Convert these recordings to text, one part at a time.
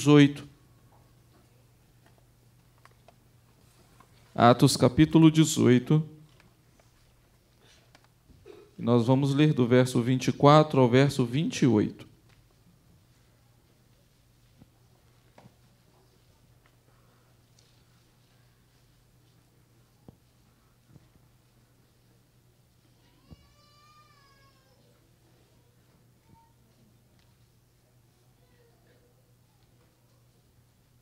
Atos 8. Atos capítulo 18. Nós vamos ler do verso 24 ao verso 28.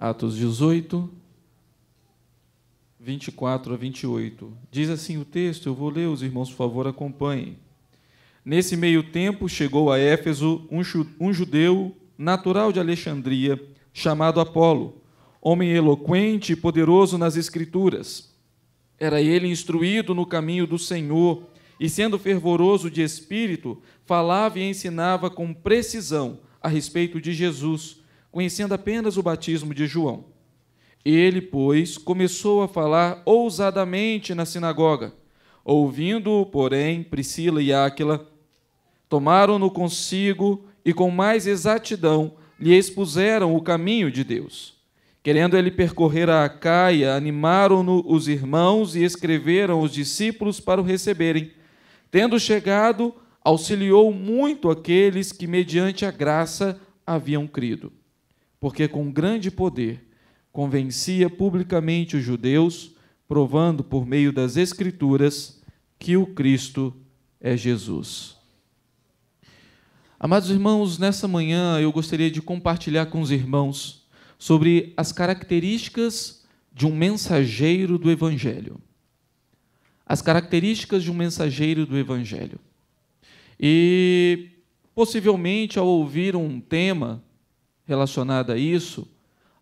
Atos 18, 24 a 28. Diz assim o texto, eu vou ler, os irmãos, por favor, acompanhem. Nesse meio tempo chegou a Éfeso um judeu natural de Alexandria, chamado Apolo, homem eloquente e poderoso nas Escrituras. Era ele instruído no caminho do Senhor e, sendo fervoroso de espírito, falava e ensinava com precisão a respeito de Jesus conhecendo apenas o batismo de João. Ele, pois, começou a falar ousadamente na sinagoga. Ouvindo-o, porém, Priscila e Áquila tomaram-no consigo e com mais exatidão lhe expuseram o caminho de Deus. Querendo ele percorrer a Acaia, animaram-no os irmãos e escreveram os discípulos para o receberem. Tendo chegado, auxiliou muito aqueles que, mediante a graça, haviam crido porque com grande poder convencia publicamente os judeus, provando por meio das Escrituras que o Cristo é Jesus. Amados irmãos, nessa manhã eu gostaria de compartilhar com os irmãos sobre as características de um mensageiro do Evangelho. As características de um mensageiro do Evangelho. E possivelmente ao ouvir um tema relacionada a isso,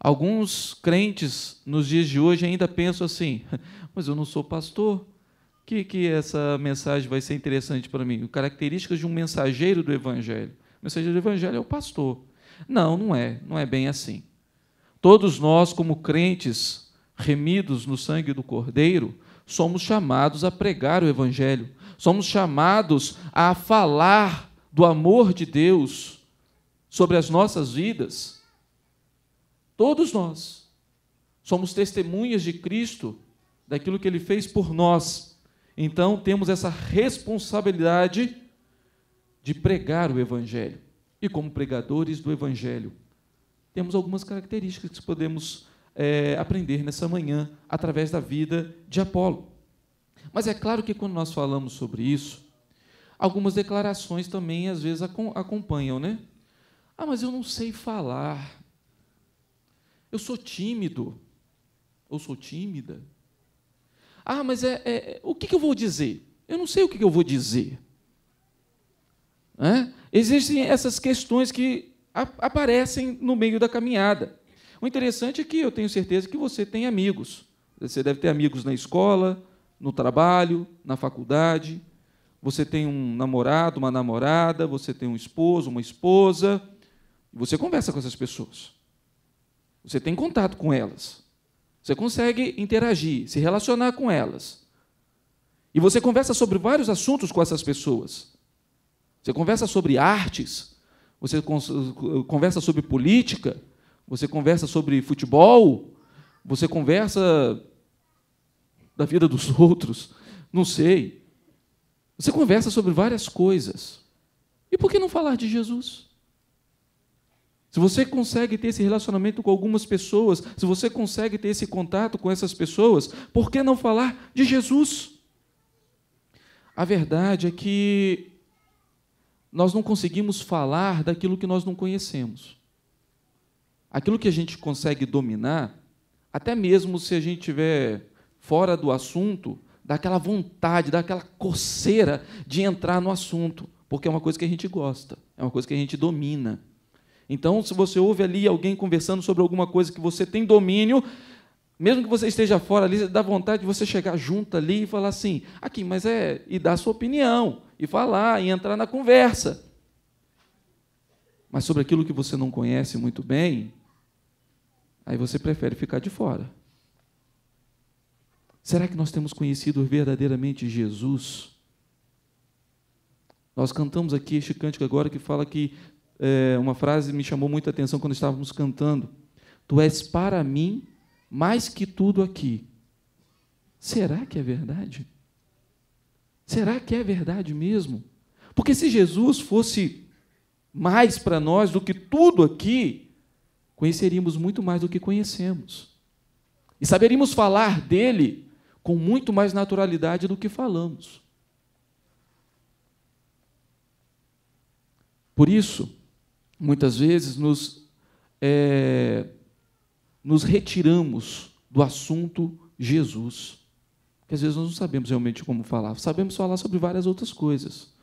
alguns crentes nos dias de hoje ainda pensam assim: mas eu não sou pastor, que que essa mensagem vai ser interessante para mim? Características de um mensageiro do Evangelho. O mensageiro do Evangelho é o pastor. Não, não é, não é bem assim. Todos nós, como crentes remidos no sangue do Cordeiro, somos chamados a pregar o Evangelho, somos chamados a falar do amor de Deus sobre as nossas vidas, todos nós somos testemunhas de Cristo, daquilo que ele fez por nós. Então temos essa responsabilidade de pregar o Evangelho. E como pregadores do Evangelho, temos algumas características que podemos é, aprender nessa manhã através da vida de Apolo. Mas é claro que quando nós falamos sobre isso, algumas declarações também às vezes acompanham, né? Ah, mas eu não sei falar. Eu sou tímido. Ou sou tímida. Ah, mas é, é, é o que, que, eu vou dizer? Eu não sei o que, que eu vou dizer. É? Existem essas questões que aparecem no meio da caminhada. O interessante é que eu tenho certeza que você tem amigos. Você deve ter amigos na escola, no trabalho, na faculdade. Você tem um namorado, uma namorada, você tem um esposo, uma esposa. Você conversa com essas pessoas. Você tem contato com elas. Você consegue interagir, se relacionar com elas. E você conversa sobre vários assuntos com essas pessoas. Você conversa sobre artes, você conversa sobre política, você conversa sobre futebol, você conversa da vida dos outros, não sei. Você conversa sobre várias coisas. E por que não falar de Jesus? Se você consegue ter esse relacionamento com algumas pessoas, se você consegue ter esse contato com essas pessoas, por que não falar de Jesus? A verdade é que nós não conseguimos falar daquilo que nós não conhecemos. Aquilo que a gente consegue dominar, até mesmo se a gente estiver fora do assunto, daquela vontade, daquela coceira de entrar no assunto, porque é uma coisa que a gente gosta, é uma coisa que a gente domina. Então, se você ouve ali alguém conversando sobre alguma coisa que você tem domínio, mesmo que você esteja fora ali, dá vontade de você chegar junto ali e falar assim, aqui, mas é. e dar a sua opinião, e falar, e entrar na conversa. Mas sobre aquilo que você não conhece muito bem, aí você prefere ficar de fora. Será que nós temos conhecido verdadeiramente Jesus? Nós cantamos aqui este cântico agora que fala que é, uma frase me chamou muita atenção quando estávamos cantando. Tu és para mim mais que tudo aqui. Será que é verdade? Será que é verdade mesmo? Porque se Jesus fosse mais para nós do que tudo aqui, conheceríamos muito mais do que conhecemos. E saberíamos falar dele com muito mais naturalidade do que falamos. Por isso, muitas vezes nos, é, nos retiramos do assunto Jesus. Porque às vezes nós não sabemos realmente como falar, sabemos falar sobre várias outras coisas.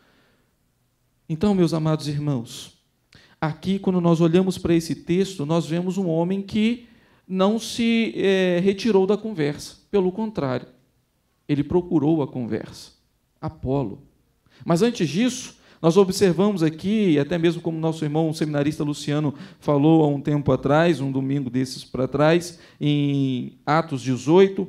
Então, meus amados irmãos, aqui, quando nós olhamos para esse texto, nós vemos um homem que não se é, retirou da conversa. Pelo contrário, ele procurou a conversa. Apolo. Mas antes disso, nós observamos aqui, até mesmo como nosso irmão o seminarista Luciano falou há um tempo atrás, um domingo desses para trás, em Atos 18,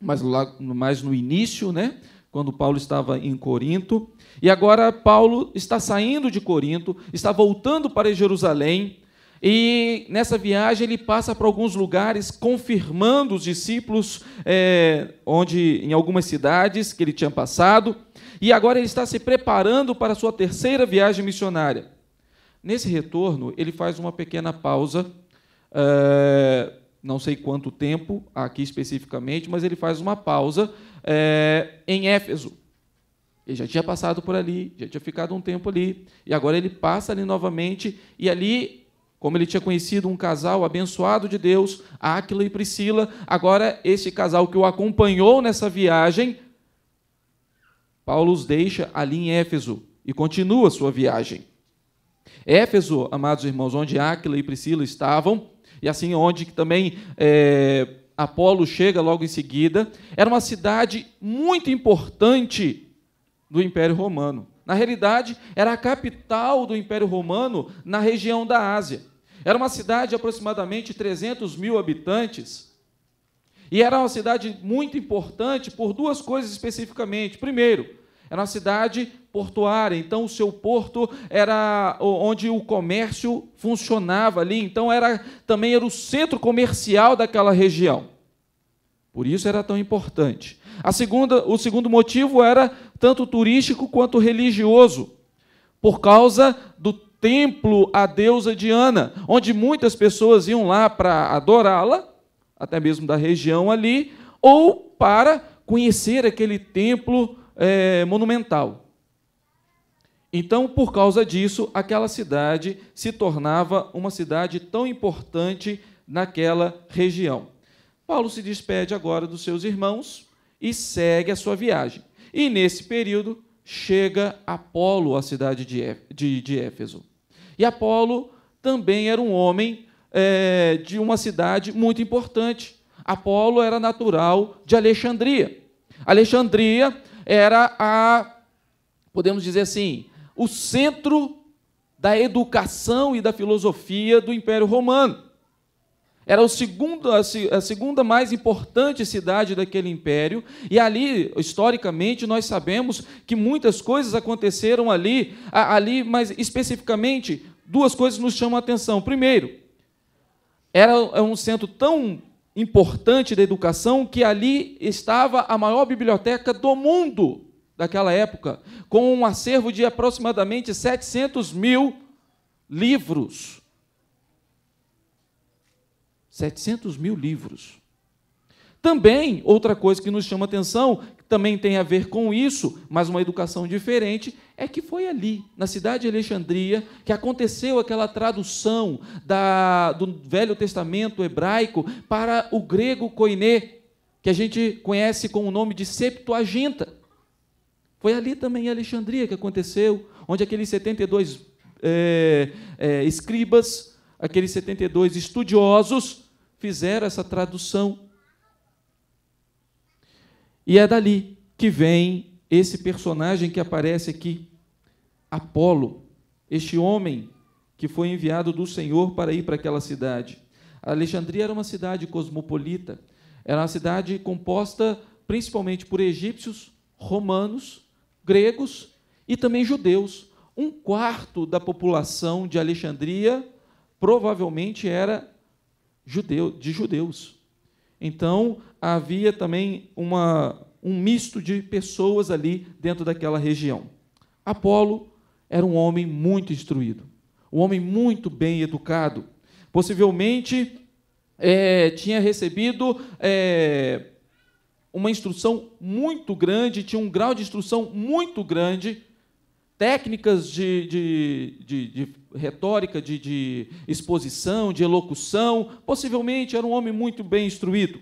mas lá mais no início, né? Quando Paulo estava em Corinto, e agora Paulo está saindo de Corinto, está voltando para Jerusalém, e nessa viagem ele passa para alguns lugares confirmando os discípulos, é, onde em algumas cidades que ele tinha passado, e agora ele está se preparando para a sua terceira viagem missionária. Nesse retorno, ele faz uma pequena pausa, é, não sei quanto tempo aqui especificamente, mas ele faz uma pausa é, em Éfeso. Ele já tinha passado por ali, já tinha ficado um tempo ali, e agora ele passa ali novamente, e ali como ele tinha conhecido um casal abençoado de Deus, Áquila e Priscila, agora esse casal que o acompanhou nessa viagem Paulo os deixa ali em Éfeso e continua sua viagem. Éfeso, amados irmãos, onde Áquila e Priscila estavam, e assim onde também é, Apolo chega logo em seguida, era uma cidade muito importante do Império Romano. Na realidade, era a capital do Império Romano na região da Ásia. Era uma cidade de aproximadamente 300 mil habitantes. E era uma cidade muito importante por duas coisas especificamente. Primeiro, era uma cidade portuária, então o seu porto era onde o comércio funcionava ali, então era também era o centro comercial daquela região. Por isso era tão importante. A segunda, o segundo motivo era tanto turístico quanto religioso, por causa do templo à deusa Diana, onde muitas pessoas iam lá para adorá-la, até mesmo da região ali, ou para conhecer aquele templo é, monumental. Então, por causa disso, aquela cidade se tornava uma cidade tão importante naquela região. Paulo se despede agora dos seus irmãos e segue a sua viagem. E nesse período chega Apolo à cidade de Éfeso. E Apolo também era um homem é, de uma cidade muito importante. Apolo era natural de Alexandria. Alexandria era a, podemos dizer assim, o centro da educação e da filosofia do Império Romano. Era o segundo, a segunda mais importante cidade daquele império, e ali, historicamente, nós sabemos que muitas coisas aconteceram ali, ali mas especificamente, duas coisas nos chamam a atenção. Primeiro, era um é centro tão importante da educação que ali estava a maior biblioteca do mundo daquela época, com um acervo de aproximadamente 700 mil livros. 700 mil livros. Também, outra coisa que nos chama atenção, também tem a ver com isso, mas uma educação diferente, é que foi ali, na cidade de Alexandria, que aconteceu aquela tradução da, do Velho Testamento hebraico para o grego koiné, que a gente conhece com o nome de Septuaginta. Foi ali também em Alexandria que aconteceu, onde aqueles 72 é, é, escribas, aqueles 72 estudiosos, fizeram essa tradução e é dali que vem esse personagem que aparece aqui, Apolo, este homem que foi enviado do Senhor para ir para aquela cidade. Alexandria era uma cidade cosmopolita, era uma cidade composta principalmente por egípcios, romanos, gregos e também judeus. Um quarto da população de Alexandria provavelmente era judeu, de judeus. Então, havia também uma, um misto de pessoas ali dentro daquela região. Apolo era um homem muito instruído, um homem muito bem educado. Possivelmente é, tinha recebido é, uma instrução muito grande, tinha um grau de instrução muito grande técnicas de, de, de, de retórica, de, exposição, de elocução. Possivelmente era um homem muito bem instruído.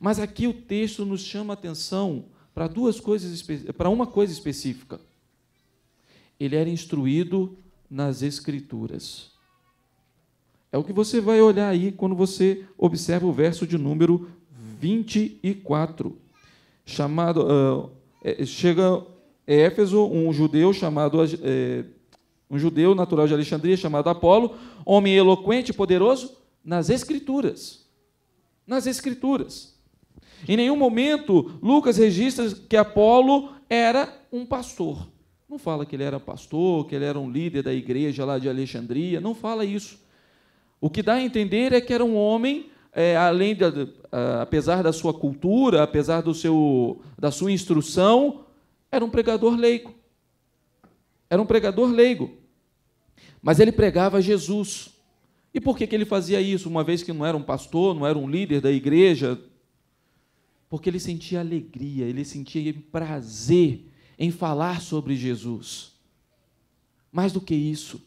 Mas aqui o texto nos chama a atenção para duas coisas, para uma coisa específica. Ele era instruído nas escrituras. É o que você vai olhar aí quando você observa o verso de número 24. Chamado, uh, chega é Éfeso, um judeu chamado é, um judeu natural de Alexandria chamado Apolo, homem eloquente e poderoso nas escrituras. Nas escrituras. Em nenhum momento Lucas registra que Apolo era um pastor. Não fala que ele era pastor, que ele era um líder da igreja lá de Alexandria, não fala isso. O que dá a entender é que era um homem, é, além de, a, apesar da sua cultura, apesar do seu, da sua instrução, era um pregador leigo. Era um pregador leigo. Mas ele pregava Jesus. E por que, que ele fazia isso? Uma vez que não era um pastor, não era um líder da igreja. Porque ele sentia alegria, ele sentia prazer em falar sobre Jesus. Mais do que isso,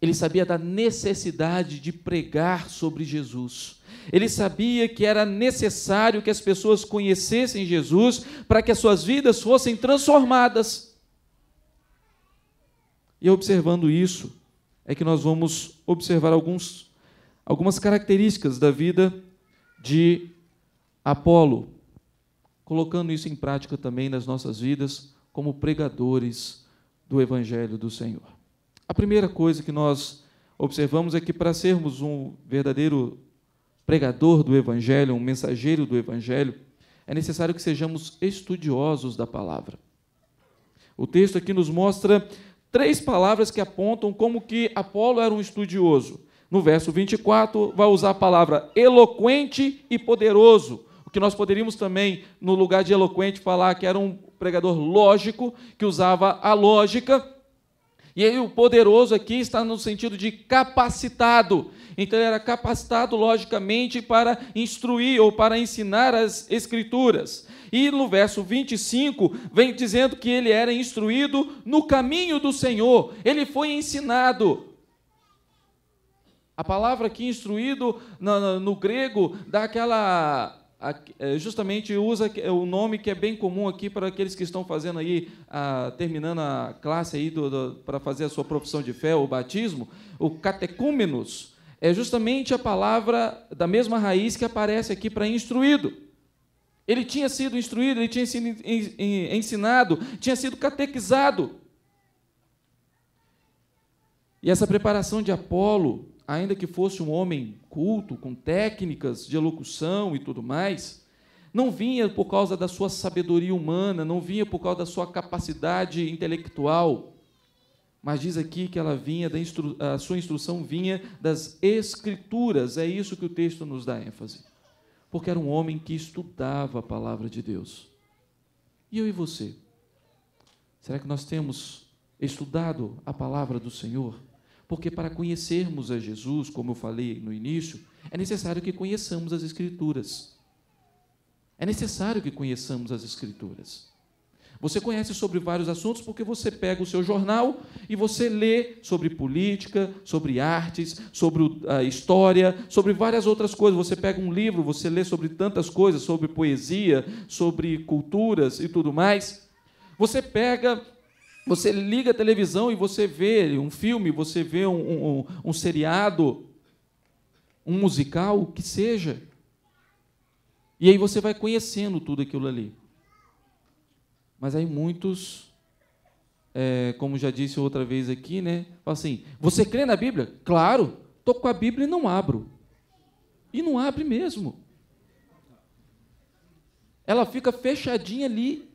ele sabia da necessidade de pregar sobre Jesus. Ele sabia que era necessário que as pessoas conhecessem Jesus para que as suas vidas fossem transformadas. E observando isso, é que nós vamos observar alguns, algumas características da vida de Apolo, colocando isso em prática também nas nossas vidas como pregadores do Evangelho do Senhor. A primeira coisa que nós observamos é que para sermos um verdadeiro pregador do Evangelho, um mensageiro do Evangelho, é necessário que sejamos estudiosos da palavra. O texto aqui nos mostra três palavras que apontam como que Apolo era um estudioso. No verso 24, vai usar a palavra eloquente e poderoso, o que nós poderíamos também, no lugar de eloquente, falar que era um pregador lógico, que usava a lógica e aí o poderoso aqui está no sentido de capacitado. Então ele era capacitado logicamente para instruir ou para ensinar as escrituras. E no verso 25 vem dizendo que ele era instruído no caminho do Senhor. Ele foi ensinado. A palavra aqui instruído no, no, no grego dá aquela é, justamente usa o nome que é bem comum aqui para aqueles que estão fazendo aí, terminando a classe aí do, do, para fazer a sua profissão de fé, o batismo, o catecúmenos, é justamente a palavra da mesma raiz que aparece aqui para instruído. Ele tinha sido instruído, ele tinha sido ensinado, tinha sido catequizado. E essa preparação de Apolo ainda que fosse um homem culto, com técnicas de elocução e tudo mais, não vinha por causa da sua sabedoria humana, não vinha por causa da sua capacidade intelectual, mas diz aqui que ela vinha da instru... a sua instrução vinha das escrituras, é isso que o texto nos dá ênfase. Porque era um homem que estudava a palavra de Deus. E eu e você? Será que nós temos estudado a palavra do Senhor? Porque para conhecermos a Jesus, como eu falei no início, é necessário que conheçamos as Escrituras. É necessário que conheçamos as Escrituras. Você conhece sobre vários assuntos porque você pega o seu jornal e você lê sobre política, sobre artes, sobre a história, sobre várias outras coisas. Você pega um livro, você lê sobre tantas coisas, sobre poesia, sobre culturas e tudo mais. Você pega você liga a televisão e você vê um filme, você vê um, um, um seriado, um musical, o que seja. E aí você vai conhecendo tudo aquilo ali. Mas aí muitos, é, como já disse outra vez aqui, né? Falam assim: você crê na Bíblia? Claro, estou com a Bíblia e não abro. E não abre mesmo. Ela fica fechadinha ali.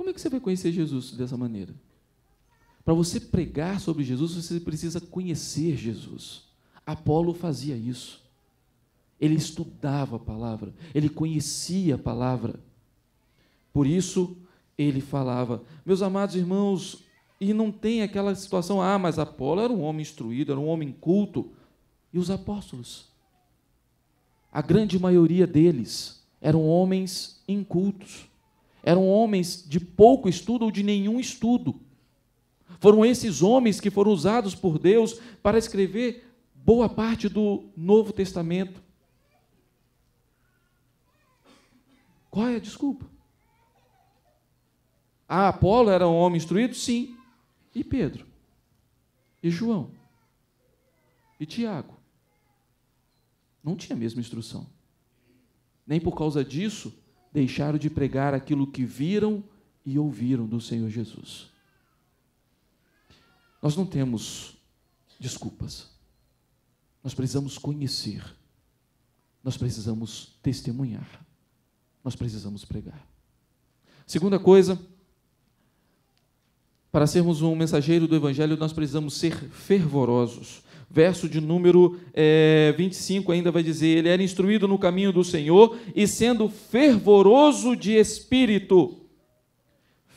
Como é que você vai conhecer Jesus dessa maneira? Para você pregar sobre Jesus, você precisa conhecer Jesus. Apolo fazia isso. Ele estudava a palavra, ele conhecia a palavra. Por isso, ele falava. Meus amados irmãos, e não tem aquela situação, ah, mas Apolo era um homem instruído, era um homem culto. E os apóstolos? A grande maioria deles eram homens incultos eram homens de pouco estudo ou de nenhum estudo. Foram esses homens que foram usados por Deus para escrever boa parte do Novo Testamento. Qual é a desculpa? Ah, Apolo era um homem instruído? Sim. E Pedro? E João? E Tiago? Não tinha a mesma instrução. Nem por causa disso deixaram de pregar aquilo que viram e ouviram do Senhor Jesus. Nós não temos desculpas. Nós precisamos conhecer. Nós precisamos testemunhar. Nós precisamos pregar. Segunda coisa, para sermos um mensageiro do Evangelho, nós precisamos ser fervorosos verso de número é, 25 ainda vai dizer: Ele era instruído no caminho do Senhor e sendo fervoroso de espírito.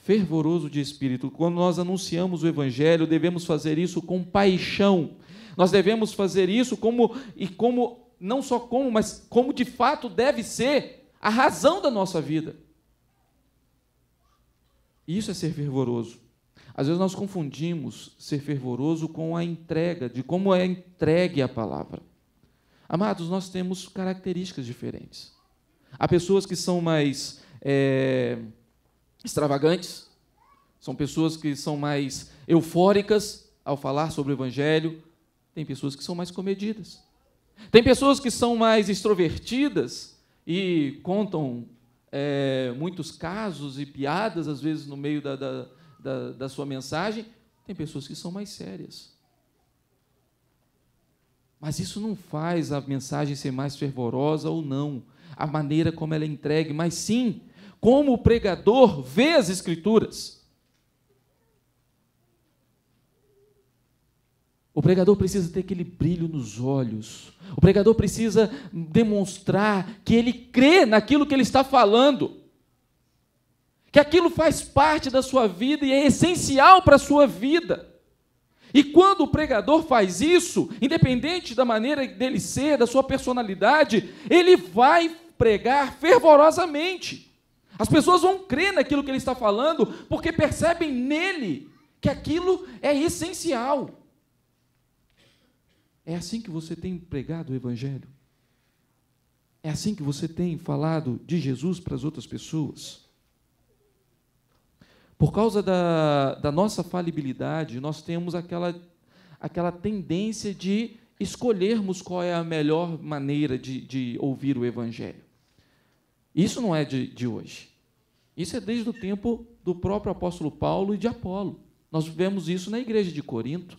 Fervoroso de espírito. Quando nós anunciamos o Evangelho, devemos fazer isso com paixão. Nós devemos fazer isso como, e como, não só como, mas como de fato deve ser a razão da nossa vida. Isso é ser fervoroso. Às vezes nós confundimos ser fervoroso com a entrega, de como é entregue a palavra. Amados, nós temos características diferentes. Há pessoas que são mais é, extravagantes, são pessoas que são mais eufóricas ao falar sobre o Evangelho, tem pessoas que são mais comedidas. Tem pessoas que são mais extrovertidas e contam é, muitos casos e piadas, às vezes, no meio da, da da, da sua mensagem, tem pessoas que são mais sérias. Mas isso não faz a mensagem ser mais fervorosa ou não, a maneira como ela é entregue, mas sim como o pregador vê as Escrituras. O pregador precisa ter aquele brilho nos olhos. O pregador precisa demonstrar que ele crê naquilo que ele está falando que aquilo faz parte da sua vida e é essencial para a sua vida. E quando o pregador faz isso, independente da maneira dele ser, da sua personalidade, ele vai pregar fervorosamente. As pessoas vão crer naquilo que ele está falando, porque percebem nele que aquilo é essencial. É assim que você tem pregado o Evangelho? É assim que você tem falado de Jesus para as outras pessoas? Por causa da, da nossa falibilidade, nós temos aquela, aquela tendência de escolhermos qual é a melhor maneira de, de ouvir o Evangelho. Isso não é de, de hoje. Isso é desde o tempo do próprio apóstolo Paulo e de Apolo. Nós vemos isso na igreja de Corinto.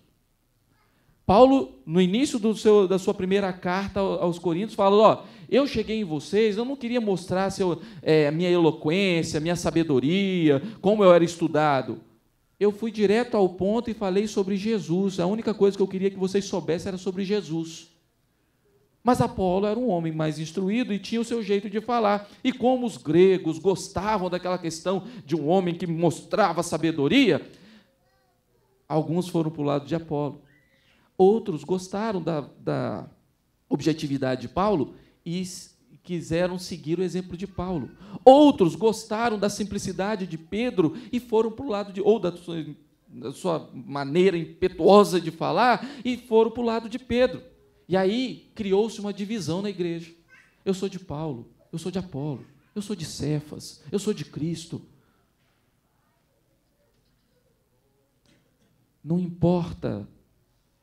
Paulo, no início seu, da sua primeira carta aos Coríntios, fala: Ó, eu cheguei em vocês, eu não queria mostrar é, a é, minha eloquência, a minha sabedoria, como eu era estudado. Eu fui direto ao ponto e falei sobre Jesus. A única coisa que eu queria que vocês soubessem era sobre Jesus. Mas Apolo era um homem mais instruído e tinha o seu jeito de falar. E como os gregos gostavam daquela questão de um homem que mostrava sabedoria, alguns foram para o lado de Apolo. Outros gostaram da, da objetividade de Paulo e quiseram seguir o exemplo de Paulo. Outros gostaram da simplicidade de Pedro e foram para o lado de ou da sua, da sua maneira impetuosa de falar e foram para o lado de Pedro. E aí criou-se uma divisão na igreja. Eu sou de Paulo, eu sou de Apolo, eu sou de Cefas, eu sou de Cristo. Não importa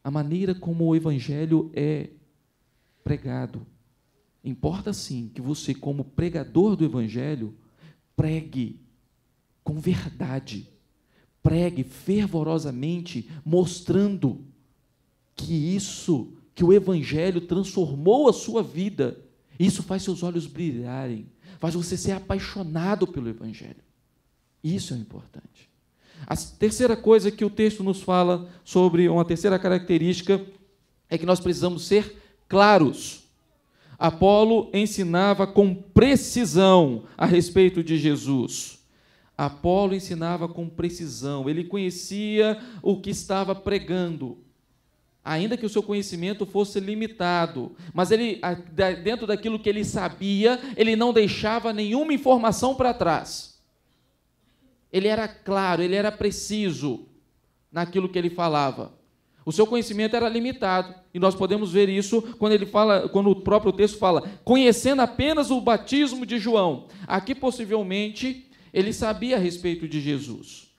a maneira como o evangelho é pregado, Importa sim que você, como pregador do Evangelho, pregue com verdade, pregue fervorosamente, mostrando que isso, que o Evangelho transformou a sua vida, isso faz seus olhos brilharem, faz você ser apaixonado pelo Evangelho. Isso é importante. A terceira coisa que o texto nos fala sobre, uma terceira característica, é que nós precisamos ser claros Apolo ensinava com precisão a respeito de Jesus. Apolo ensinava com precisão, ele conhecia o que estava pregando, ainda que o seu conhecimento fosse limitado, mas ele dentro daquilo que ele sabia, ele não deixava nenhuma informação para trás. Ele era claro, ele era preciso naquilo que ele falava. O seu conhecimento era limitado, e nós podemos ver isso quando ele fala, quando o próprio texto fala, conhecendo apenas o batismo de João. Aqui possivelmente ele sabia a respeito de Jesus.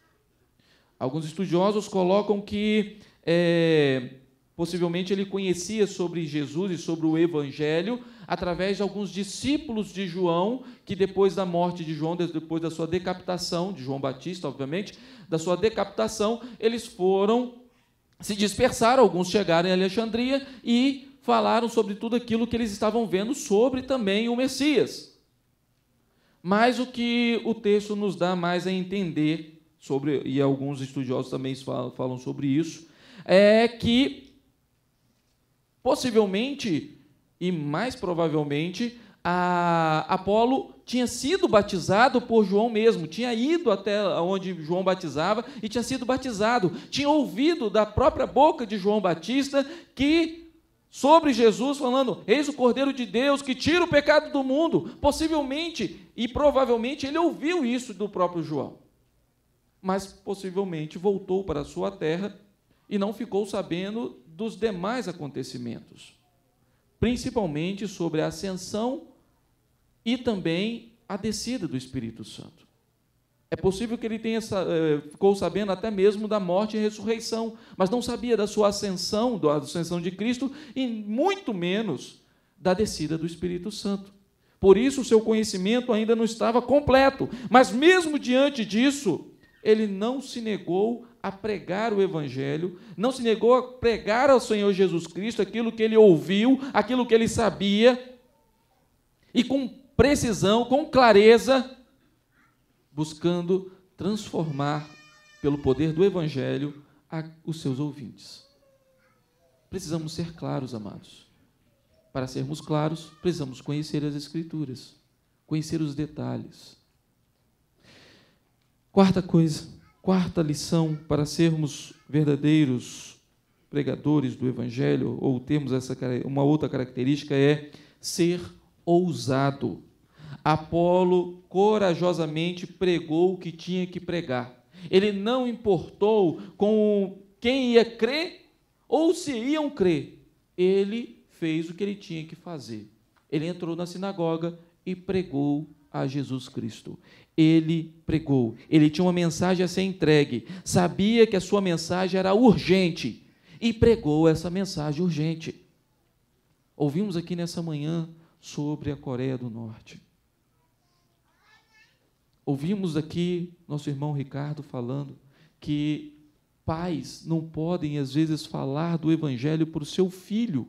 Alguns estudiosos colocam que é, possivelmente ele conhecia sobre Jesus e sobre o Evangelho através de alguns discípulos de João, que depois da morte de João, depois da sua decapitação, de João Batista, obviamente, da sua decapitação, eles foram se dispersaram, alguns chegaram em Alexandria e falaram sobre tudo aquilo que eles estavam vendo sobre também o Messias. Mas o que o texto nos dá mais a entender sobre, e alguns estudiosos também falam sobre isso, é que possivelmente e mais provavelmente a Apolo tinha sido batizado por João mesmo, tinha ido até onde João batizava e tinha sido batizado, tinha ouvido da própria boca de João Batista que sobre Jesus falando: "Eis o Cordeiro de Deus que tira o pecado do mundo". Possivelmente e provavelmente ele ouviu isso do próprio João. Mas possivelmente voltou para a sua terra e não ficou sabendo dos demais acontecimentos, principalmente sobre a ascensão e também a descida do Espírito Santo. É possível que ele tenha, eh, ficou sabendo até mesmo da morte e ressurreição, mas não sabia da sua ascensão, da ascensão de Cristo, e muito menos da descida do Espírito Santo. Por isso, o seu conhecimento ainda não estava completo. Mas, mesmo diante disso, ele não se negou a pregar o Evangelho, não se negou a pregar ao Senhor Jesus Cristo aquilo que ele ouviu, aquilo que ele sabia, e com precisão, com clareza, buscando transformar, pelo poder do Evangelho, a, os seus ouvintes. Precisamos ser claros, amados. Para sermos claros, precisamos conhecer as Escrituras, conhecer os detalhes. Quarta coisa, quarta lição para sermos verdadeiros pregadores do Evangelho, ou termos essa, uma outra característica, é ser ousado. Apolo corajosamente pregou o que tinha que pregar. Ele não importou com quem ia crer ou se iam crer. Ele fez o que ele tinha que fazer. Ele entrou na sinagoga e pregou a Jesus Cristo. Ele pregou. Ele tinha uma mensagem a ser entregue. Sabia que a sua mensagem era urgente e pregou essa mensagem urgente. Ouvimos aqui nessa manhã sobre a Coreia do Norte. Ouvimos aqui nosso irmão Ricardo falando que pais não podem, às vezes, falar do Evangelho para o seu filho,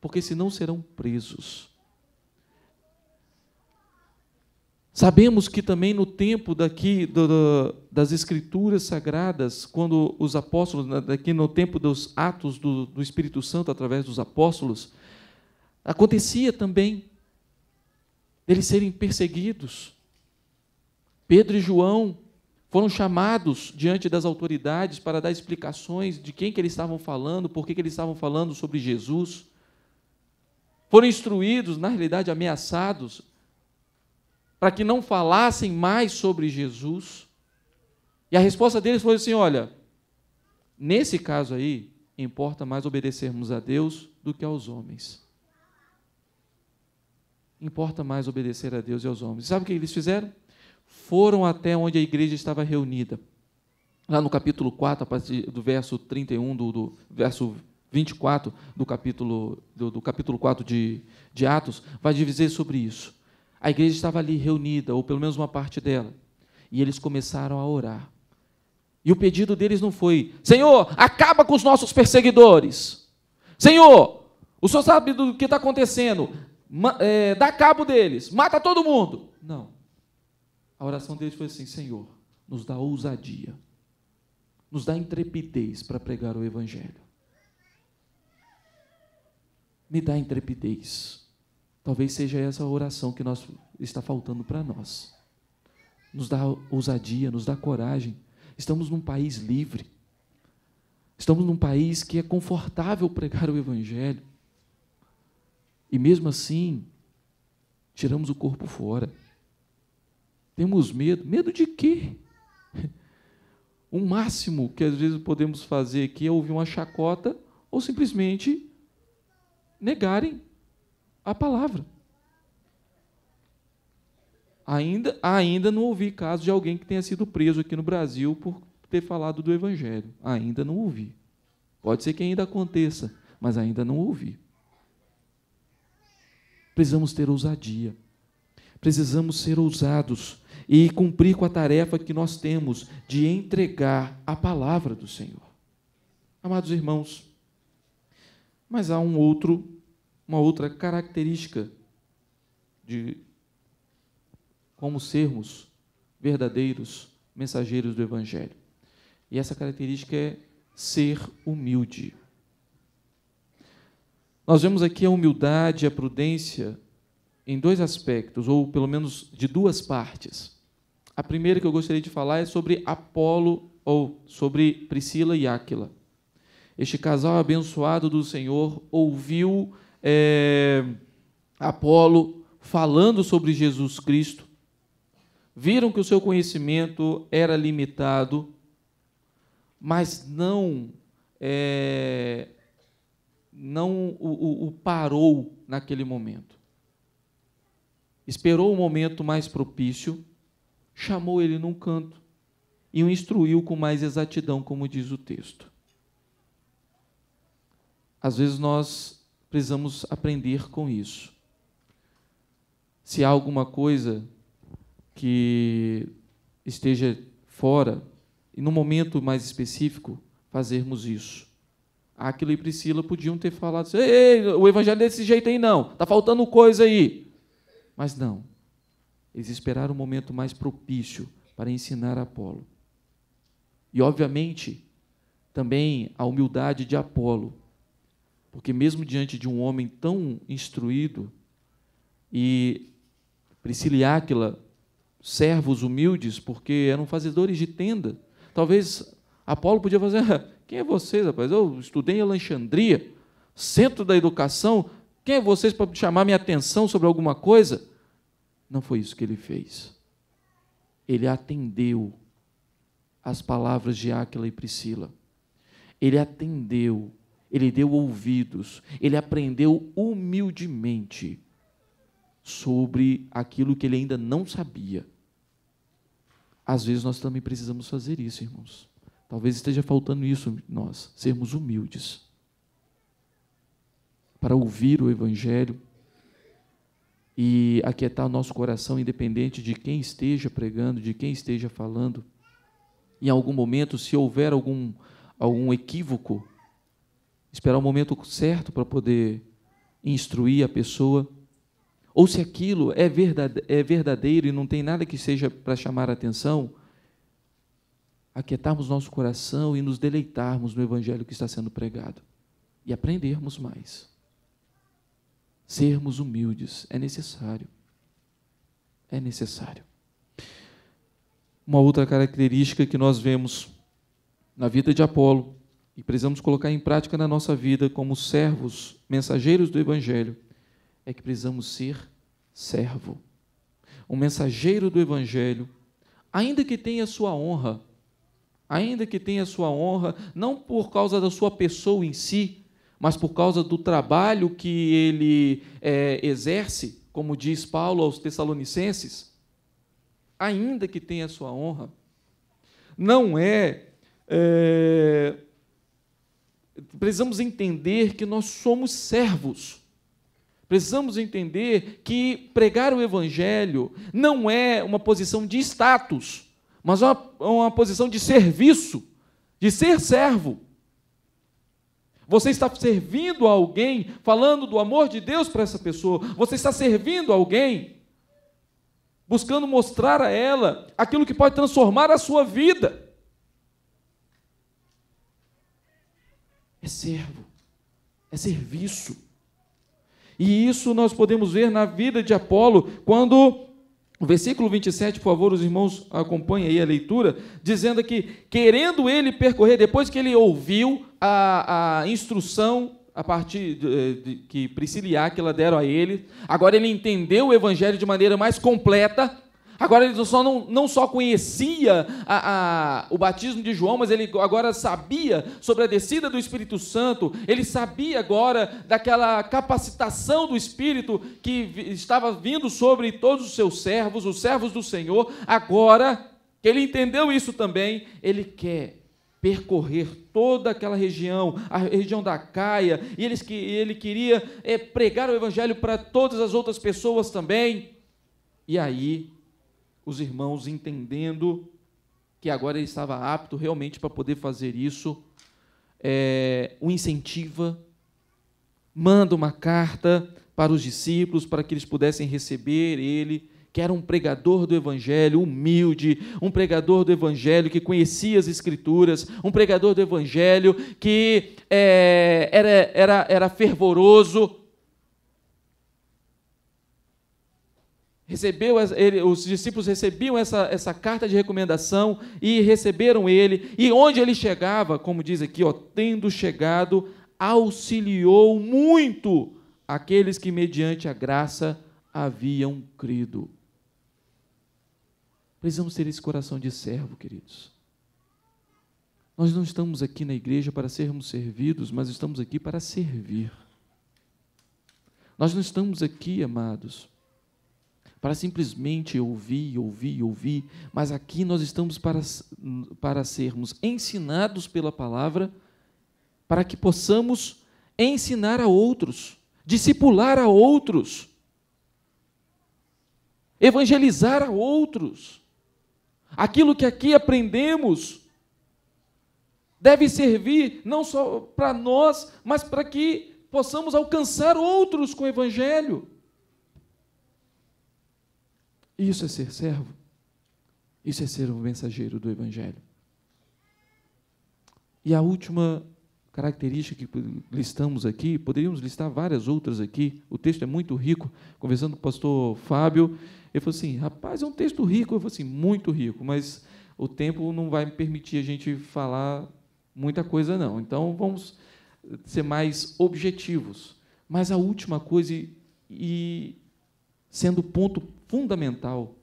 porque senão serão presos. Sabemos que também no tempo daqui do, das Escrituras Sagradas, quando os apóstolos, né, daqui no tempo dos atos do, do Espírito Santo através dos apóstolos, acontecia também deles serem perseguidos. Pedro e João foram chamados diante das autoridades para dar explicações de quem que eles estavam falando, por que, que eles estavam falando sobre Jesus. Foram instruídos, na realidade ameaçados, para que não falassem mais sobre Jesus. E a resposta deles foi assim: olha, nesse caso aí, importa mais obedecermos a Deus do que aos homens importa mais obedecer a Deus e aos homens. sabe o que eles fizeram? Foram até onde a igreja estava reunida. Lá no capítulo 4, a partir do verso 31, do, do verso 24 do capítulo, do, do capítulo 4 de, de Atos, vai dizer sobre isso. A igreja estava ali reunida, ou pelo menos uma parte dela, e eles começaram a orar. E o pedido deles não foi: Senhor, acaba com os nossos perseguidores. Senhor, o Senhor sabe do que está acontecendo é, dá cabo deles, mata todo mundo. Não. A oração deles foi assim: Senhor, nos dá ousadia, nos dá intrepidez para pregar o Evangelho. Me dá intrepidez. Talvez seja essa a oração que nós, está faltando para nós. Nos dá ousadia, nos dá coragem. Estamos num país livre. Estamos num país que é confortável pregar o Evangelho. E mesmo assim, tiramos o corpo fora. Temos medo. Medo de quê? O máximo que às vezes podemos fazer aqui é ouvir uma chacota ou simplesmente negarem a palavra. Ainda, ainda não ouvi caso de alguém que tenha sido preso aqui no Brasil por ter falado do Evangelho. Ainda não ouvi. Pode ser que ainda aconteça, mas ainda não ouvi precisamos ter ousadia, precisamos ser ousados e cumprir com a tarefa que nós temos de entregar a palavra do Senhor. Amados irmãos, mas há um outro, uma outra característica de como sermos verdadeiros mensageiros do Evangelho. E essa característica é ser humilde. Nós vemos aqui a humildade e a prudência em dois aspectos, ou pelo menos de duas partes. A primeira que eu gostaria de falar é sobre Apolo ou sobre Priscila e Áquila. Este casal abençoado do Senhor ouviu é, Apolo falando sobre Jesus Cristo, viram que o seu conhecimento era limitado, mas não é, não o, o, o parou naquele momento. Esperou o momento mais propício, chamou ele num canto e o instruiu com mais exatidão, como diz o texto. Às vezes nós precisamos aprender com isso. Se há alguma coisa que esteja fora, e no momento mais específico, fazermos isso. Aquila e Priscila podiam ter falado assim, ei, o evangelho é desse jeito aí não, está faltando coisa aí. Mas não. Eles esperaram o um momento mais propício para ensinar Apolo. E, obviamente, também a humildade de Apolo, porque, mesmo diante de um homem tão instruído, e Priscila e Áquila, servos humildes, porque eram fazedores de tenda, talvez Apolo podia fazer. Quem é vocês, rapaz? Eu estudei em Alexandria, centro da educação. Quem é vocês para chamar minha atenção sobre alguma coisa? Não foi isso que ele fez. Ele atendeu às palavras de Áquila e Priscila. Ele atendeu, ele deu ouvidos, ele aprendeu humildemente sobre aquilo que ele ainda não sabia. Às vezes nós também precisamos fazer isso, irmãos. Talvez esteja faltando isso nós, sermos humildes para ouvir o Evangelho e aquietar nosso coração, independente de quem esteja pregando, de quem esteja falando. Em algum momento, se houver algum, algum equívoco, esperar o momento certo para poder instruir a pessoa. Ou se aquilo é, verdade, é verdadeiro e não tem nada que seja para chamar a atenção, aquietarmos nosso coração e nos deleitarmos no evangelho que está sendo pregado e aprendermos mais. Sermos humildes é necessário. É necessário. Uma outra característica que nós vemos na vida de Apolo e precisamos colocar em prática na nossa vida como servos, mensageiros do evangelho, é que precisamos ser servo. Um mensageiro do evangelho, ainda que tenha sua honra, ainda que tenha sua honra, não por causa da sua pessoa em si, mas por causa do trabalho que ele é, exerce, como diz Paulo aos Tessalonicenses, ainda que tenha sua honra, não é, é precisamos entender que nós somos servos. Precisamos entender que pregar o evangelho não é uma posição de status mas uma, uma posição de serviço, de ser servo. Você está servindo a alguém, falando do amor de Deus para essa pessoa. Você está servindo alguém, buscando mostrar a ela aquilo que pode transformar a sua vida. É servo, é serviço. E isso nós podemos ver na vida de Apolo, quando o versículo 27, por favor, os irmãos acompanhem aí a leitura, dizendo que, querendo ele percorrer, depois que ele ouviu a, a instrução a partir de, eh, de, que Priscila e Aquila deram a ele, agora ele entendeu o evangelho de maneira mais completa, Agora ele só não, não só conhecia a, a, o batismo de João, mas ele agora sabia sobre a descida do Espírito Santo, ele sabia agora daquela capacitação do Espírito que estava vindo sobre todos os seus servos, os servos do Senhor. Agora que ele entendeu isso também, ele quer percorrer toda aquela região, a região da Caia, e eles que ele queria é, pregar o evangelho para todas as outras pessoas também. E aí os irmãos entendendo que agora ele estava apto realmente para poder fazer isso, é, o incentiva, manda uma carta para os discípulos para que eles pudessem receber ele, que era um pregador do evangelho humilde, um pregador do evangelho que conhecia as escrituras, um pregador do evangelho que é, era, era, era fervoroso recebeu ele, os discípulos recebiam essa, essa carta de recomendação e receberam ele, e onde ele chegava, como diz aqui, ó, tendo chegado, auxiliou muito aqueles que, mediante a graça, haviam crido. Precisamos ter esse coração de servo, queridos. Nós não estamos aqui na igreja para sermos servidos, mas estamos aqui para servir. Nós não estamos aqui, amados, para simplesmente ouvir, ouvir, ouvir, mas aqui nós estamos para, para sermos ensinados pela palavra, para que possamos ensinar a outros, discipular a outros, evangelizar a outros. Aquilo que aqui aprendemos deve servir não só para nós, mas para que possamos alcançar outros com o Evangelho. Isso é ser servo. Isso é ser um mensageiro do Evangelho. E a última característica que listamos aqui, poderíamos listar várias outras aqui, o texto é muito rico. Conversando com o pastor Fábio, ele falou assim: rapaz, é um texto rico. Eu falei assim: muito rico, mas o tempo não vai me permitir a gente falar muita coisa, não. Então vamos ser mais objetivos. Mas a última coisa, e, sendo o ponto fundamental.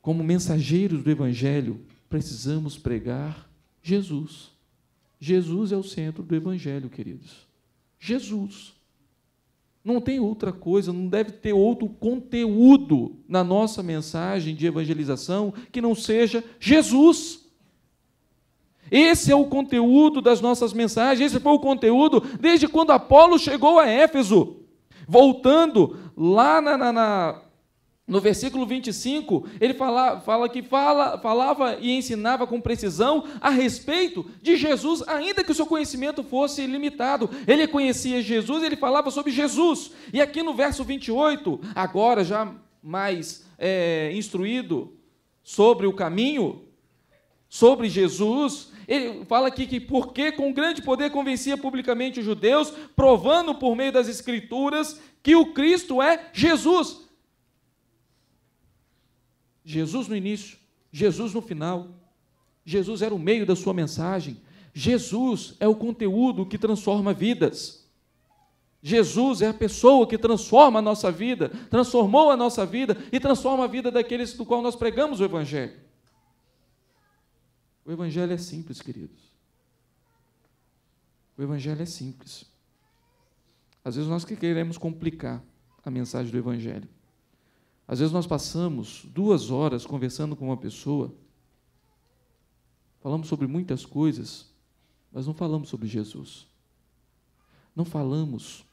Como mensageiros do Evangelho, precisamos pregar Jesus. Jesus é o centro do Evangelho, queridos. Jesus. Não tem outra coisa, não deve ter outro conteúdo na nossa mensagem de evangelização que não seja Jesus. Esse é o conteúdo das nossas mensagens, esse foi o conteúdo desde quando Apolo chegou a Éfeso, voltando lá na, na, na no versículo 25, ele fala, fala que fala, falava e ensinava com precisão a respeito de Jesus, ainda que o seu conhecimento fosse limitado. Ele conhecia Jesus, ele falava sobre Jesus. E aqui no verso 28, agora já mais é, instruído sobre o caminho, sobre Jesus, ele fala aqui que porque com grande poder convencia publicamente os judeus, provando por meio das escrituras que o Cristo é Jesus. Jesus no início, Jesus no final. Jesus era o meio da sua mensagem. Jesus é o conteúdo que transforma vidas. Jesus é a pessoa que transforma a nossa vida, transformou a nossa vida e transforma a vida daqueles do qual nós pregamos o Evangelho. O Evangelho é simples, queridos. O Evangelho é simples. Às vezes nós que queremos complicar a mensagem do Evangelho. Às vezes nós passamos duas horas conversando com uma pessoa, falamos sobre muitas coisas, mas não falamos sobre Jesus. Não falamos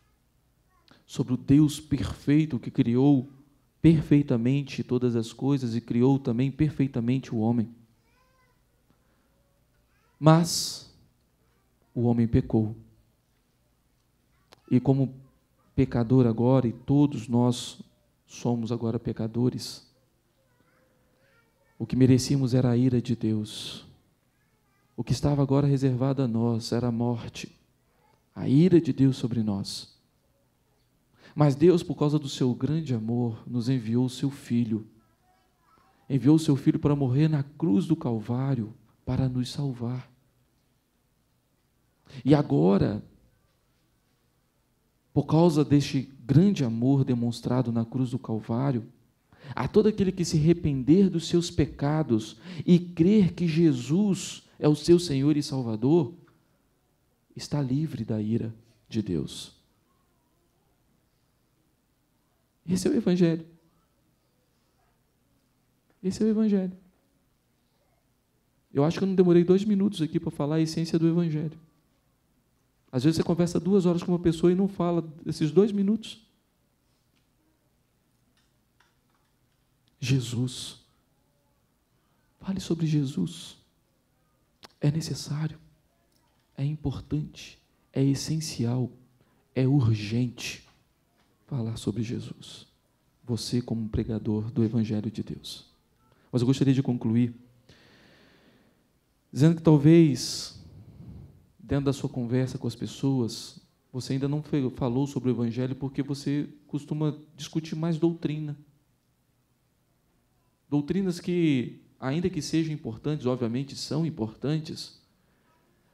sobre o Deus perfeito que criou perfeitamente todas as coisas e criou também perfeitamente o homem. Mas o homem pecou. E como pecador agora, e todos nós somos agora pecadores, o que merecíamos era a ira de Deus. O que estava agora reservado a nós era a morte, a ira de Deus sobre nós. Mas Deus, por causa do seu grande amor, nos enviou o seu filho. Enviou o seu filho para morrer na cruz do Calvário para nos salvar. E agora, por causa deste grande amor demonstrado na cruz do Calvário, a todo aquele que se arrepender dos seus pecados e crer que Jesus é o seu Senhor e Salvador, está livre da ira de Deus. Esse é o Evangelho. Esse é o Evangelho. Eu acho que eu não demorei dois minutos aqui para falar a essência do Evangelho. Às vezes você conversa duas horas com uma pessoa e não fala esses dois minutos. Jesus. Fale sobre Jesus. É necessário, é importante, é essencial, é urgente falar sobre Jesus. Você, como pregador do Evangelho de Deus. Mas eu gostaria de concluir dizendo que talvez, dentro da sua conversa com as pessoas, você ainda não falou sobre o Evangelho porque você costuma discutir mais doutrina. Doutrinas que, ainda que sejam importantes, obviamente são importantes,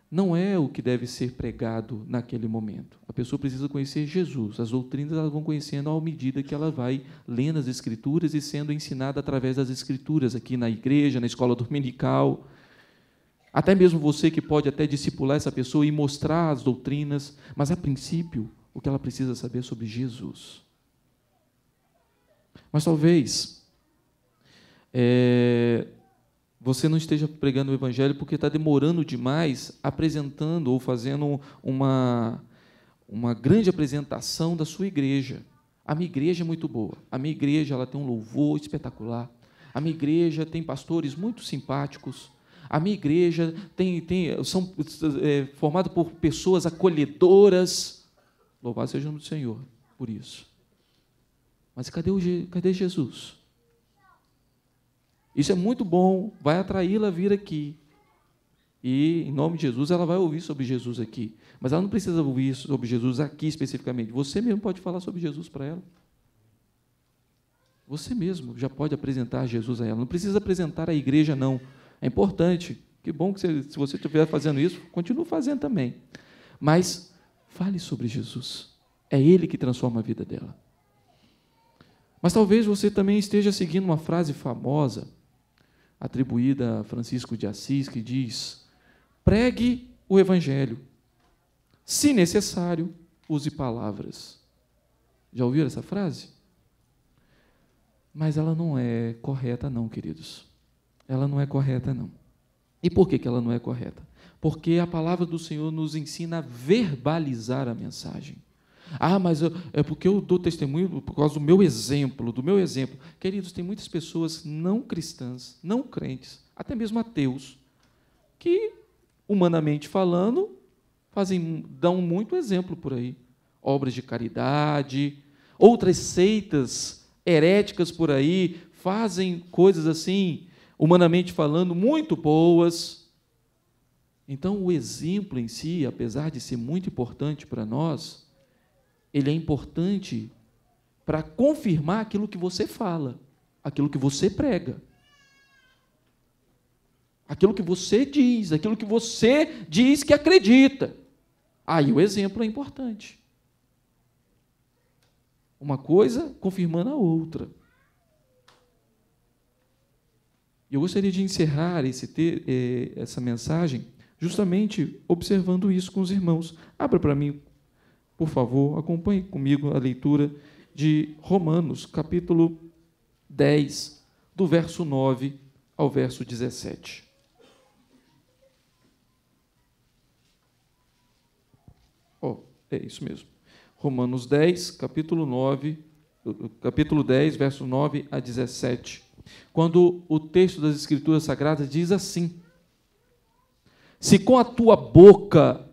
não é o que deve ser pregado naquele momento. A pessoa precisa conhecer Jesus. As doutrinas elas vão conhecendo à medida que ela vai lendo as Escrituras e sendo ensinada através das Escrituras, aqui na igreja, na escola dominical. Até mesmo você que pode até discipular essa pessoa e mostrar as doutrinas, mas a princípio, o que ela precisa saber é sobre Jesus. Mas talvez é, você não esteja pregando o evangelho porque está demorando demais apresentando ou fazendo uma, uma grande apresentação da sua igreja. A minha igreja é muito boa. A minha igreja ela tem um louvor espetacular. A minha igreja tem pastores muito simpáticos a minha igreja tem, tem, são é, formada por pessoas acolhedoras. Louvado seja o nome do Senhor por isso. Mas cadê, o, cadê Jesus? Isso é muito bom, vai atraí-la a vir aqui. E, em nome de Jesus, ela vai ouvir sobre Jesus aqui. Mas ela não precisa ouvir sobre Jesus aqui especificamente. Você mesmo pode falar sobre Jesus para ela. Você mesmo já pode apresentar Jesus a ela. Não precisa apresentar a igreja, não. É importante. Que bom que você, se você estiver fazendo isso, continue fazendo também. Mas fale sobre Jesus. É Ele que transforma a vida dela. Mas talvez você também esteja seguindo uma frase famosa, atribuída a Francisco de Assis, que diz: pregue o Evangelho. Se necessário, use palavras. Já ouviram essa frase? Mas ela não é correta, não, queridos ela não é correta, não. E por que, que ela não é correta? Porque a palavra do Senhor nos ensina a verbalizar a mensagem. Ah, mas eu, é porque eu dou testemunho por causa do meu exemplo, do meu exemplo. Queridos, tem muitas pessoas não cristãs, não crentes, até mesmo ateus, que, humanamente falando, fazem, dão muito exemplo por aí. Obras de caridade, outras seitas heréticas por aí fazem coisas assim humanamente falando, muito boas. Então, o exemplo em si, apesar de ser muito importante para nós, ele é importante para confirmar aquilo que você fala, aquilo que você prega, aquilo que você diz, aquilo que você diz que acredita. Aí o exemplo é importante. Uma coisa confirmando a outra. eu gostaria de encerrar esse ter, eh, essa mensagem justamente observando isso com os irmãos. Abra para mim, por favor, acompanhe comigo a leitura de Romanos, capítulo 10, do verso 9 ao verso 17. Oh, é isso mesmo. Romanos 10, capítulo 9, capítulo 10, verso 9 a 17. Quando o texto das Escrituras Sagradas diz assim: Se com a tua boca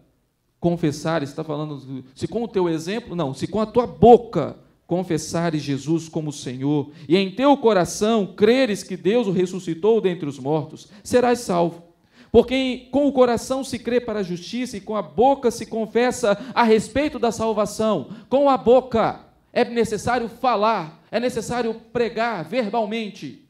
confessares, está falando, se com o teu exemplo, não, se com a tua boca confessares Jesus como Senhor e em teu coração creres que Deus o ressuscitou dentre os mortos, serás salvo. Porque com o coração se crê para a justiça e com a boca se confessa a respeito da salvação. Com a boca é necessário falar, é necessário pregar verbalmente.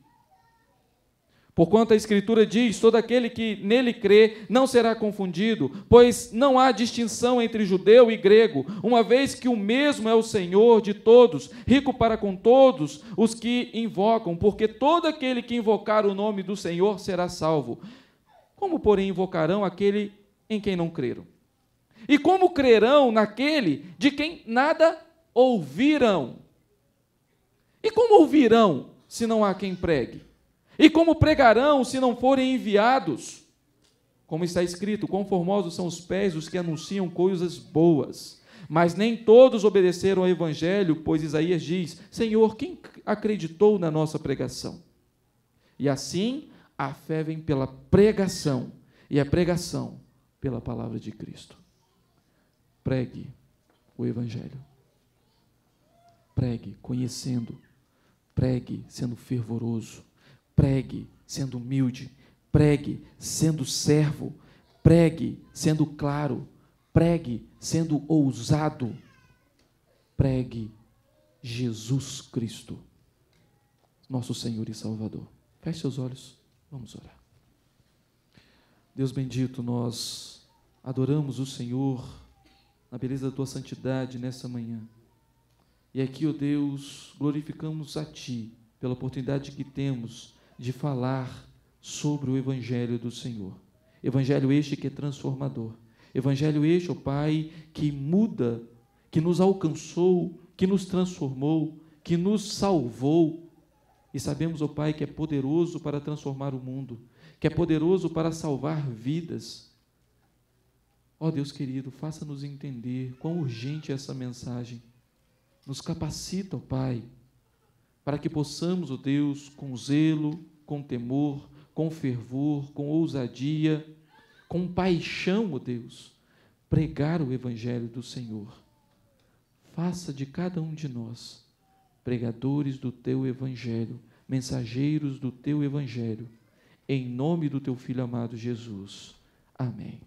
Porquanto a Escritura diz: todo aquele que nele crê não será confundido, pois não há distinção entre judeu e grego, uma vez que o mesmo é o Senhor de todos, rico para com todos os que invocam, porque todo aquele que invocar o nome do Senhor será salvo. Como, porém, invocarão aquele em quem não creram? E como crerão naquele de quem nada ouviram. E como ouvirão se não há quem pregue? E como pregarão se não forem enviados? Como está escrito, quão formosos são os pés os que anunciam coisas boas. Mas nem todos obedeceram ao Evangelho, pois Isaías diz: Senhor, quem acreditou na nossa pregação? E assim a fé vem pela pregação, e a pregação pela palavra de Cristo. Pregue o Evangelho pregue conhecendo, pregue sendo fervoroso, pregue sendo humilde, pregue sendo servo, pregue sendo claro, pregue sendo ousado, pregue Jesus Cristo, nosso Senhor e Salvador. Feche seus olhos, vamos orar. Deus bendito, nós adoramos o Senhor na beleza da tua santidade nessa manhã. E aqui, ó oh Deus, glorificamos a Ti pela oportunidade que temos de falar sobre o Evangelho do Senhor. Evangelho este que é transformador. Evangelho este, ó oh Pai, que muda, que nos alcançou, que nos transformou, que nos salvou. E sabemos, ó oh Pai, que é poderoso para transformar o mundo, que é poderoso para salvar vidas. Ó oh, Deus querido, faça-nos entender quão urgente é essa mensagem. Nos capacita, ó Pai, para que possamos, ó Deus, com zelo, com temor, com fervor, com ousadia, com paixão, ó Deus, pregar o Evangelho do Senhor. Faça de cada um de nós pregadores do teu Evangelho, mensageiros do teu Evangelho, em nome do teu Filho amado Jesus. Amém.